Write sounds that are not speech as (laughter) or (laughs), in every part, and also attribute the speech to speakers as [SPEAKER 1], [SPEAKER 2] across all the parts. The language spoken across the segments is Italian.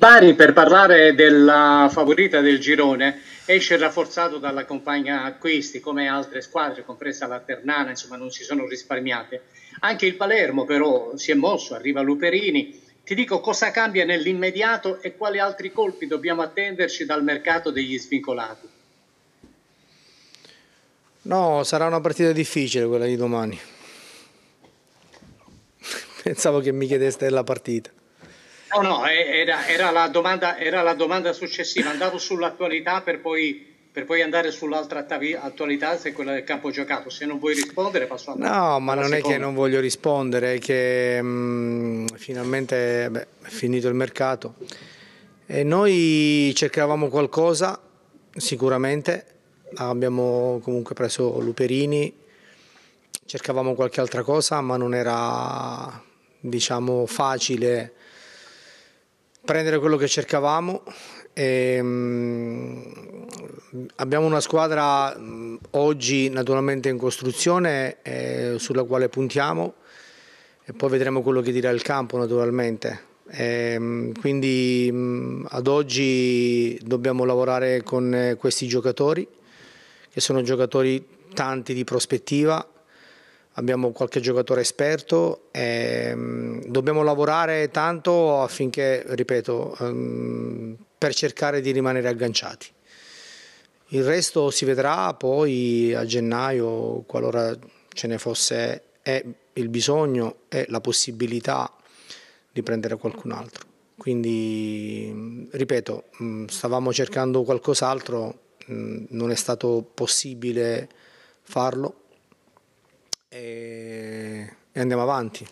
[SPEAKER 1] Bari, per parlare della favorita del girone, esce rafforzato dalla compagna acquisti, come altre squadre, compresa la Ternana, insomma non si sono risparmiate. Anche il Palermo però si è mosso, arriva Luperini. Ti dico cosa cambia nell'immediato e quali altri colpi dobbiamo attenderci dal mercato degli svincolati.
[SPEAKER 2] No, sarà una partita difficile quella di domani. (laughs) Pensavo che mi chiedeste della partita.
[SPEAKER 1] No, no, era, era, la domanda, era, la domanda, successiva. Andavo sull'attualità per poi, per poi andare sull'altra attualità, se quella del campo giocato. Se non vuoi rispondere, passo andare. No, ma non seconda. è che non
[SPEAKER 2] voglio rispondere, è che mh, mm, finalmente beh, è finito il mercato. E noi cercavamo qualcosa, sicuramente. Abbiamo comunque preso Luperini, cercavamo qualche altra cosa, ma non era diciamo facile prendere quello che cercavamo. E, um, abbiamo una squadra um, oggi naturalmente in costruzione eh, sulla quale puntiamo e poi vedremo quello che dirà il campo naturalmente. E, um, quindi ad oggi dobbiamo lavorare con eh, questi giocatori che sono giocatori tanti di prospettiva abbiamo qualche giocatore esperto e ehm, dobbiamo lavorare tanto affinché, ripeto, ehm, per cercare di rimanere agganciati. Il resto si vedrà poi a gennaio, qualora ce ne fosse il bisogno e la possibilità di prendere qualcun altro. Quindi, ripeto, mm, stavamo cercando qualcos'altro, mm, non è stato possibile farlo e, e andiamo avanti.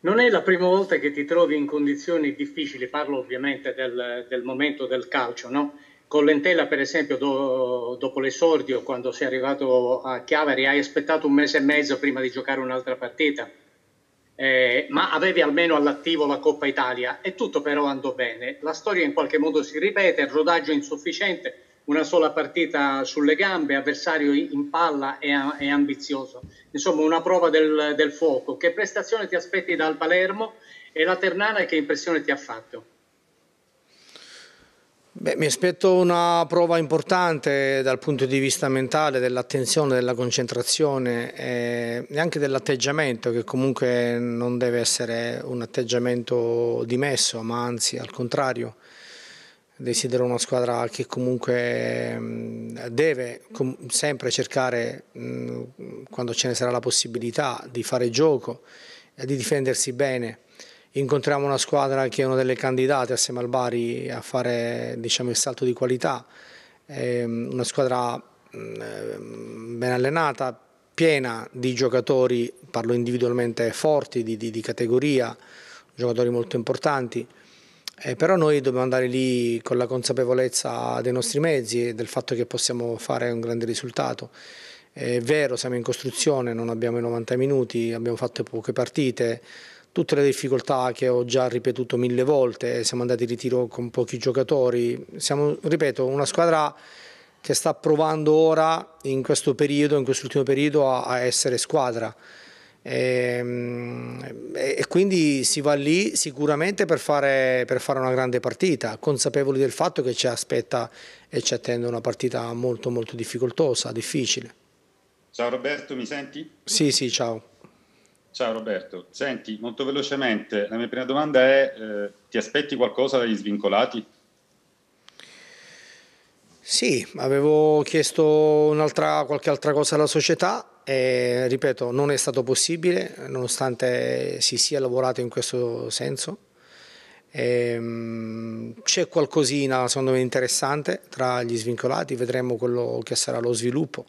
[SPEAKER 1] Non è la prima volta che ti trovi in condizioni difficili, parlo ovviamente del, del momento del calcio, no? Con l'Entella, per esempio, do, dopo l'esordio, quando sei arrivato a Chiavari, hai aspettato un mese e mezzo prima di giocare un'altra partita, eh, ma avevi almeno all'attivo la Coppa Italia e tutto però andò bene. La storia in qualche modo si ripete, il rodaggio insufficiente, una sola partita sulle gambe, avversario in palla e, e ambizioso. Insomma, una prova del, del fuoco. Che prestazione ti aspetti dal Palermo e la Ternana che impressione ti ha fatto?
[SPEAKER 2] Beh, mi aspetto una prova importante dal punto di vista mentale, dell'attenzione, della concentrazione eh, e anche dell'atteggiamento che comunque non deve essere un atteggiamento dimesso ma anzi al contrario Desidero una squadra che comunque mm, deve sempre cercare, mm, quando ce ne sarà la possibilità, di fare gioco e di difendersi bene. Incontriamo una squadra che è una delle candidate assieme al Bari a fare diciamo, il salto di qualità, è mm, una squadra ben allenata, piena di giocatori, parlo individualmente forti, di, di, di categoria, giocatori molto importanti eh, però noi dobbiamo andare lì con la consapevolezza dei nostri mezzi e del fatto che possiamo fare un grande risultato. Eh, è vero, siamo in costruzione, non abbiamo i 90 minuti, abbiamo fatto poche partite, tutte le difficoltà che ho già ripetuto mille volte, siamo andati in ritiro con pochi giocatori, siamo, ripeto, una squadra che sta provando ora, in questo periodo, in quest'ultimo periodo, a, a essere squadra. Ehm, e, e, quindi si va lì sicuramente per fare, per fare, una grande partita, consapevoli del fatto che ci aspetta e ci attende una partita molto molto difficoltosa, difficile.
[SPEAKER 1] Ciao Roberto, mi senti?
[SPEAKER 2] Sì, sì, ciao.
[SPEAKER 1] Ciao Roberto, senti, molto velocemente, la mia prima domanda è, eh, ti aspetti qualcosa dagli svincolati?
[SPEAKER 2] Sì, avevo chiesto qualche altra cosa alla società, e, eh, ripeto, non è stato possibile, nonostante si sia lavorato in questo senso. E, ehm, c'è qualcosina, secondo me, interessante tra gli svincolati, vedremo quello che sarà lo sviluppo.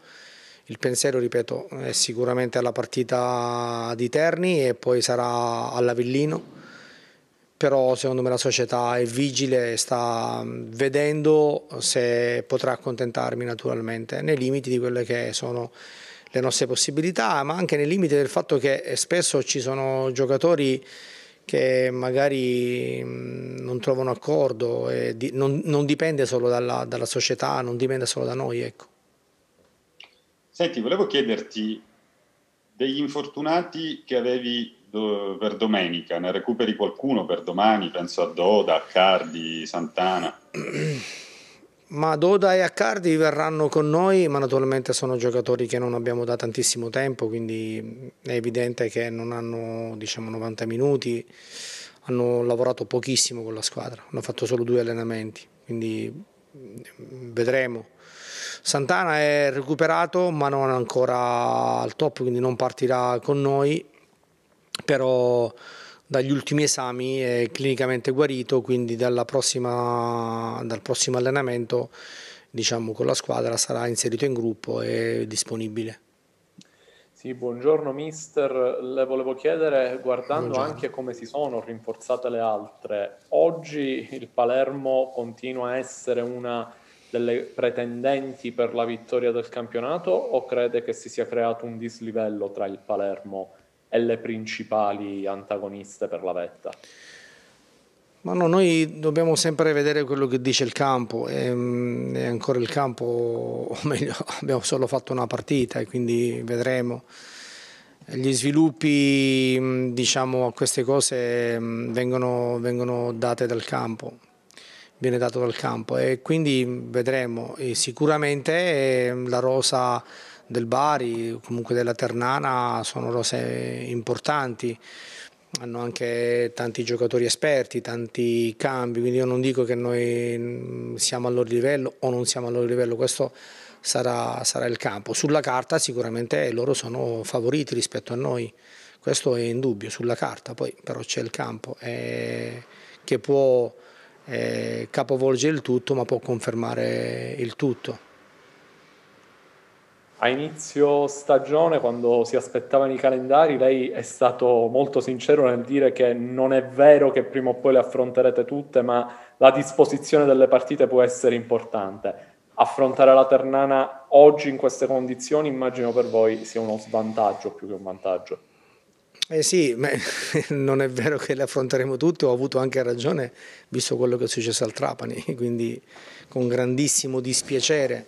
[SPEAKER 2] Il pensiero, ripeto, è sicuramente alla partita di Terni e poi sarà all'Avellino però secondo me la società è vigile e sta vedendo se potrà accontentarmi naturalmente nei limiti di quelle che sono le nostre possibilità, ma anche nel limite del fatto che eh, spesso ci sono giocatori che magari non trovano accordo, di, non, non, dipende solo dalla, dalla, società, non dipende solo da noi. Ecco.
[SPEAKER 1] Senti, volevo chiederti degli infortunati che avevi do, per domenica, ne recuperi qualcuno per domani? Penso a Doda, a Cardi, Santana. (clears throat)
[SPEAKER 2] Ma Doda e Accardi verranno con noi, ma naturalmente sono giocatori che non abbiamo da tantissimo tempo, quindi è evidente che non hanno diciamo, 90 minuti, hanno lavorato pochissimo con la squadra, hanno fatto solo due allenamenti, quindi mm, vedremo. Santana è recuperato ma non ancora al top, quindi non partirà con noi, però dagli ultimi esami è clinicamente guarito, quindi prossima, dal prossimo allenamento diciamo, con la squadra sarà inserito in gruppo e disponibile.
[SPEAKER 1] Sì, buongiorno mister, le volevo chiedere, guardando buongiorno. anche come si sono rinforzate le altre, oggi il Palermo continua a essere una delle pretendenti per la vittoria del campionato o crede che si sia creato un dislivello tra il Palermo e le principali antagoniste per la vetta?
[SPEAKER 2] Ma no, noi dobbiamo sempre vedere quello che dice il campo e, mm, e ancora il campo, o meglio, (laughs) abbiamo solo fatto una partita e quindi vedremo. Gli sviluppi, mm, diciamo, a queste cose mm, vengono, vengono date dal campo, viene dato dal campo e quindi vedremo. E sicuramente la rosa del Bari, comunque della Ternana, sono rose importanti, hanno anche tanti giocatori esperti, tanti cambi, quindi io non dico che noi mm, siamo al loro livello o non siamo al loro livello, questo sarà, sarà il campo. Sulla carta sicuramente loro sono favoriti rispetto a noi, questo è in dubbio, sulla carta, poi però c'è il campo eh, che può eh, capovolgere il tutto ma può confermare il tutto
[SPEAKER 1] a inizio stagione, quando si aspettavano i calendari, lei è stato molto sincero nel dire che non è vero che prima o poi le affronterete tutte, ma la disposizione delle partite può essere importante. Affrontare la Ternana oggi in queste condizioni immagino per voi sia uno svantaggio più che un vantaggio.
[SPEAKER 2] Eh sì, ma (laughs) non è vero che le affronteremo tutte, ho avuto anche ragione visto quello che è successo al Trapani, (laughs) quindi con grandissimo dispiacere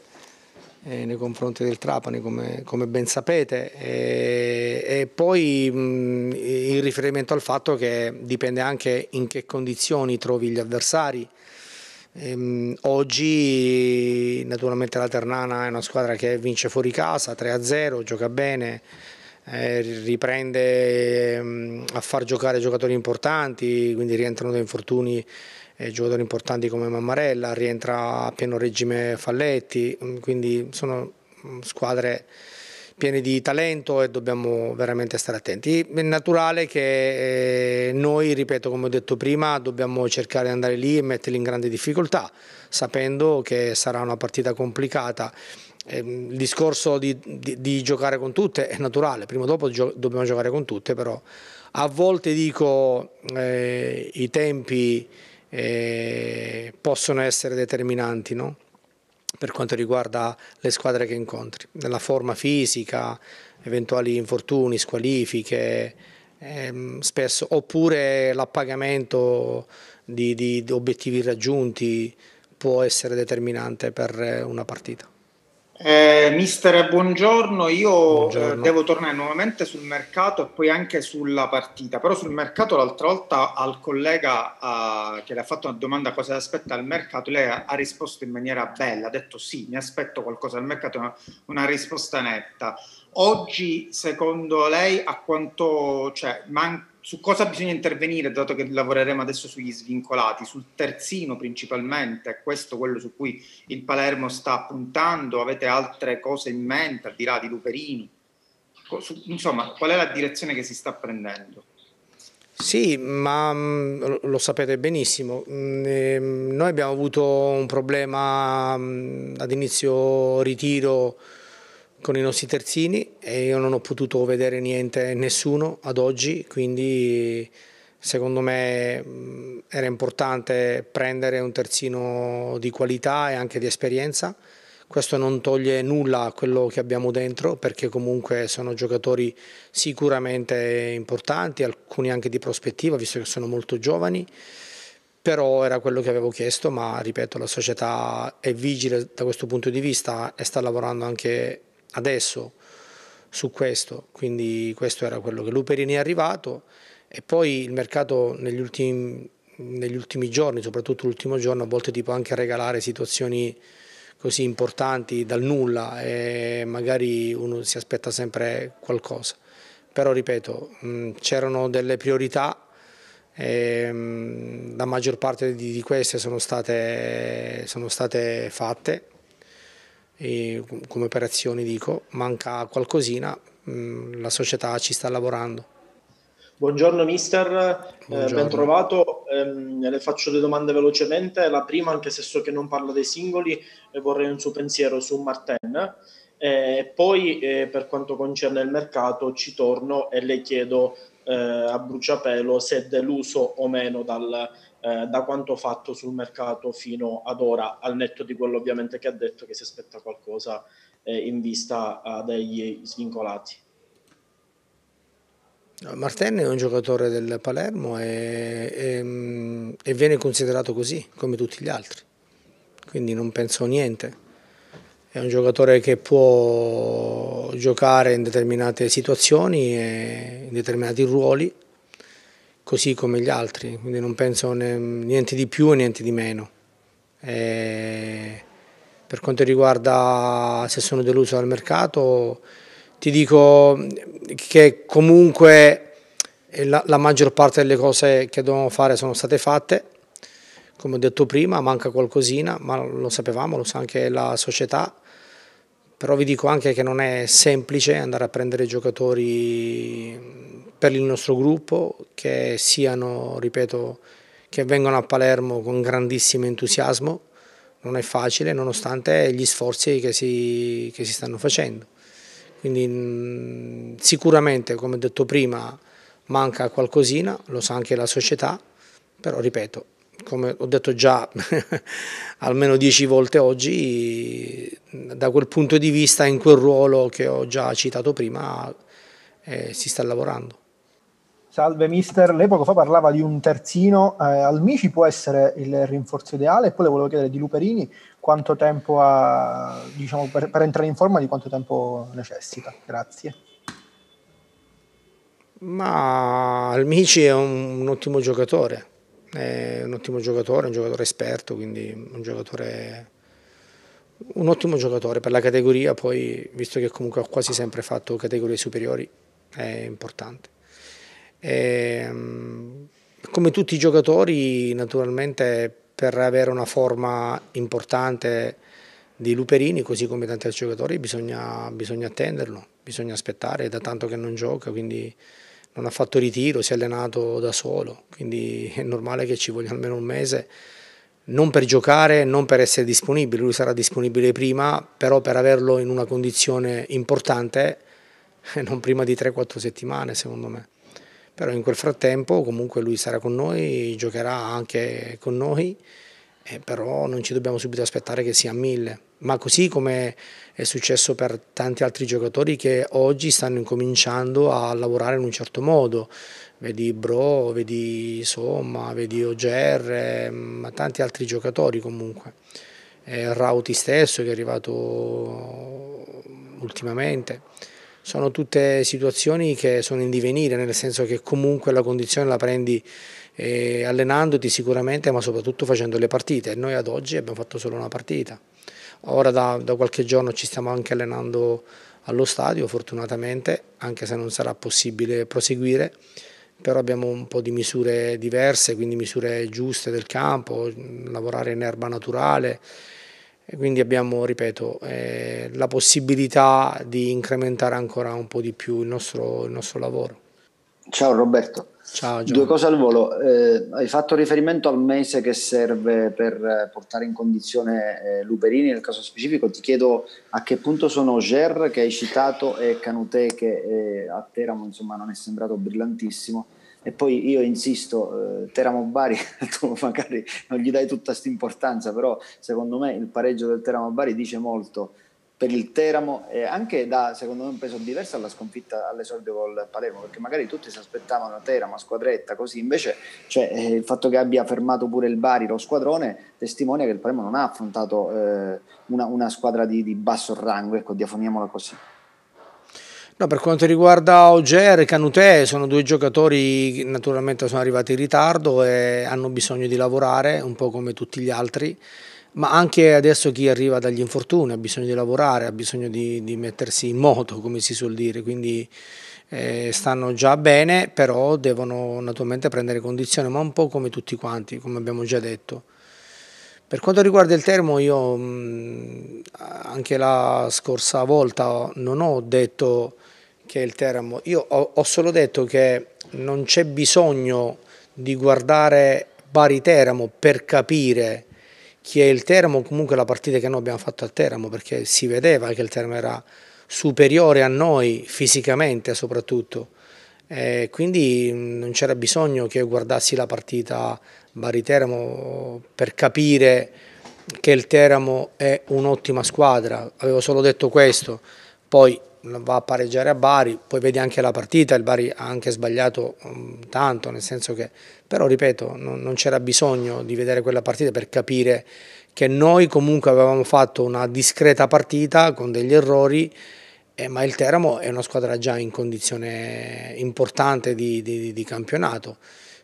[SPEAKER 2] eh, nei confronti del Trapani, come, come ben sapete, e, eh, e poi mh, mm, in riferimento al fatto che dipende anche in che condizioni trovi gli avversari. Ehm, oggi naturalmente la Ternana è una squadra che vince fuori casa 3-0, gioca bene, eh, riprende ehm, a far giocare giocatori importanti, quindi rientrano da infortuni eh, giocatori importanti come Mammarella, rientra a pieno regime Falletti, mm, quindi sono mm, squadre piene di talento e dobbiamo veramente stare attenti. È naturale che eh, noi, ripeto come ho detto prima, dobbiamo cercare di andare lì e metterli in grande difficoltà, sapendo che sarà una partita complicata. Ehm, il discorso di, di, di giocare con tutte è naturale, prima o dopo dobbiamo giocare con tutte, però a volte dico eh, i tempi eh, possono essere determinanti no? per quanto riguarda le squadre che incontri, nella forma fisica, eventuali infortuni, squalifiche, ehm, spesso, oppure l'appagamento di, di obiettivi raggiunti può essere determinante per una partita. Eh, mister, buongiorno. Io buongiorno. Eh, devo tornare nuovamente sul mercato e poi anche sulla partita. Però sul mercato l'altra volta al collega eh, che le ha fatto una domanda cosa si aspetta al mercato, lei ha, ha, risposto in maniera bella, ha detto sì, mi aspetto qualcosa al mercato, una, una risposta netta. Oggi, secondo lei, a quanto cioè, manca su cosa bisogna intervenire, dato che lavoreremo adesso sugli svincolati, sul terzino principalmente, è questo quello su cui il Palermo sta puntando, avete altre cose in mente al di là di Luperini? insomma, qual è la direzione che si sta prendendo? Sì, ma lo sapete benissimo, ehm, noi abbiamo avuto un problema ad inizio ritiro con i nostri terzini e io non ho potuto vedere niente, nessuno ad oggi, quindi secondo me era importante prendere un terzino di qualità e anche di esperienza. Questo non toglie nulla a quello che abbiamo dentro perché comunque sono giocatori sicuramente importanti, alcuni anche di prospettiva visto che sono molto giovani, però era quello che avevo chiesto, ma ripeto la società è vigile da questo punto di vista e sta lavorando anche adesso su questo, quindi questo era quello che Luperini è arrivato e poi il mercato negli ultimi, negli ultimi giorni, soprattutto l'ultimo giorno, a volte ti può anche regalare situazioni così importanti dal nulla e magari uno si aspetta sempre qualcosa. Però ripeto, mm, c'erano delle priorità ehm, la maggior parte di, queste sono state, sono state fatte e come operazioni dico, manca qualcosina, mm, la società ci sta lavorando. Buongiorno mister, eh, Buongiorno. ben trovato, ehm, le faccio due domande velocemente, la prima anche se so che non parla dei singoli eh, vorrei un suo pensiero su Martin eh, poi per quanto concerne il mercato ci torno e le chiedo a bruciapelo se è deluso o meno dal eh, da quanto fatto sul mercato fino ad ora, al netto di quello ovviamente che ha detto che si
[SPEAKER 1] aspetta qualcosa eh, in vista eh, degli svincolati.
[SPEAKER 2] Marten è un giocatore del Palermo e, e, e viene considerato così come tutti gli altri, quindi non penso niente è un giocatore che può giocare in determinate situazioni, e in determinati ruoli così come gli altri, quindi non penso niente di più e niente di meno. E per quanto riguarda se sono deluso dal mercato, ti dico che comunque la, la maggior parte delle cose che dovevamo fare sono state fatte, come ho detto prima, manca qualcosina, ma lo sapevamo, lo sa anche la società, però vi dico anche che non è semplice andare a prendere giocatori per il nostro gruppo, che siano, ripeto, che vengano a Palermo con grandissimo entusiasmo, non è facile nonostante gli sforzi che si, che si stanno facendo. Quindi mm, sicuramente, come detto prima, manca qualcosina, lo sa anche la società, però ripeto, come ho detto già (laughs) almeno dieci volte oggi, da quel punto di vista, in quel ruolo che ho già citato prima, eh, si sta lavorando. Salve mister, lei poco fa parlava di un terzino, eh, Almici può essere il rinforzo ideale e poi le volevo chiedere di Luperini quanto tempo ha, diciamo, per, per entrare in forma di quanto tempo necessita. Grazie. Ma Almici è un, un ottimo giocatore, è un ottimo giocatore, un giocatore esperto, quindi un giocatore un ottimo giocatore per la categoria, poi visto che comunque ha quasi sempre fatto categorie superiori è importante. E, ehm, come tutti i giocatori, naturalmente per avere una forma importante di Luperini, così come tanti altri giocatori, bisogna, bisogna attenderlo, bisogna aspettare, è da tanto che non gioca, quindi non ha fatto ritiro, si è allenato da solo, quindi è normale che ci voglia almeno un mese, non per giocare, non per essere disponibile, lui sarà disponibile prima, però per averlo in una condizione importante, (laughs) non prima di 3-4 settimane secondo me però in quel frattempo comunque lui sarà con noi, giocherà anche con noi, eh, però non ci dobbiamo subito aspettare che sia a mille. Ma così come è successo per tanti altri giocatori che oggi stanno incominciando a lavorare in un certo modo, vedi Bro, vedi Somma, vedi Oger, ehm, ma tanti altri giocatori comunque. Eh, Rauti stesso che è arrivato ultimamente sono tutte situazioni che sono in divenire, nel senso che comunque la condizione la prendi eh, allenandoti sicuramente, ma soprattutto facendo le partite. Noi ad oggi abbiamo fatto solo una partita. Ora da, da qualche giorno ci stiamo anche allenando allo stadio, fortunatamente, anche se non sarà possibile proseguire, però abbiamo un po' di misure diverse, quindi misure giuste del campo, lavorare in erba naturale, e quindi abbiamo, ripeto, eh, la possibilità di incrementare ancora un po' di più il nostro, il nostro lavoro. Ciao Roberto. Ciao, Due cose al volo. Eh, hai fatto riferimento al mese che serve per eh, portare in condizione eh, Luperini nel caso specifico. Ti chiedo a che punto sono Ger che hai citato e Canute che eh, a Teramo insomma, non è sembrato brillantissimo e poi io insisto, eh, Teramo Bari, (laughs) tu magari non gli dai tutta questa importanza, però secondo me il pareggio del Teramo Bari dice molto per il Teramo e anche da, secondo me un peso diverso alla sconfitta all'esordio col Palermo, perché magari tutti si aspettavano Teramo, squadretta, così invece cioè, eh, il fatto che abbia fermato pure il Bari, lo squadrone, testimonia che il Palermo non ha affrontato eh, una, una, squadra di, di basso rango, ecco, diafoniamola così. No, per quanto riguarda Oger e Canutè, sono due giocatori che naturalmente sono arrivati in ritardo e hanno bisogno di lavorare, un po' come tutti gli altri, ma anche adesso chi arriva dagli infortuni ha bisogno di lavorare, ha bisogno di, di mettersi in moto, come si suol dire, quindi eh, stanno già bene, però devono naturalmente prendere condizione, ma un po' come tutti quanti, come abbiamo già detto. Per quanto riguarda il termo, io mm, anche la scorsa volta non ho detto che è il Teramo. Io ho, ho solo detto che non c'è bisogno di guardare Bari Teramo per capire chi è il Teramo, comunque la partita che noi abbiamo fatto al Teramo, perché si vedeva che il Teramo era superiore a noi fisicamente soprattutto. E quindi mm, non c'era bisogno che io guardassi la partita Bari-Teramo per capire che il Teramo è un'ottima squadra, avevo solo detto questo, poi va a pareggiare a Bari, poi vedi anche la partita, il Bari ha anche sbagliato um, tanto, nel senso che, però ripeto, non, non c'era bisogno di vedere quella partita per capire che noi comunque avevamo fatto una discreta partita con degli errori, eh, ma il Teramo è una squadra già in condizione importante di, di, di campionato,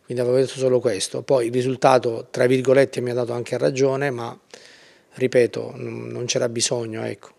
[SPEAKER 2] quindi avevo detto solo questo. Poi il risultato, tra virgolette, mi ha dato anche ragione, ma ripeto, non c'era bisogno, ecco.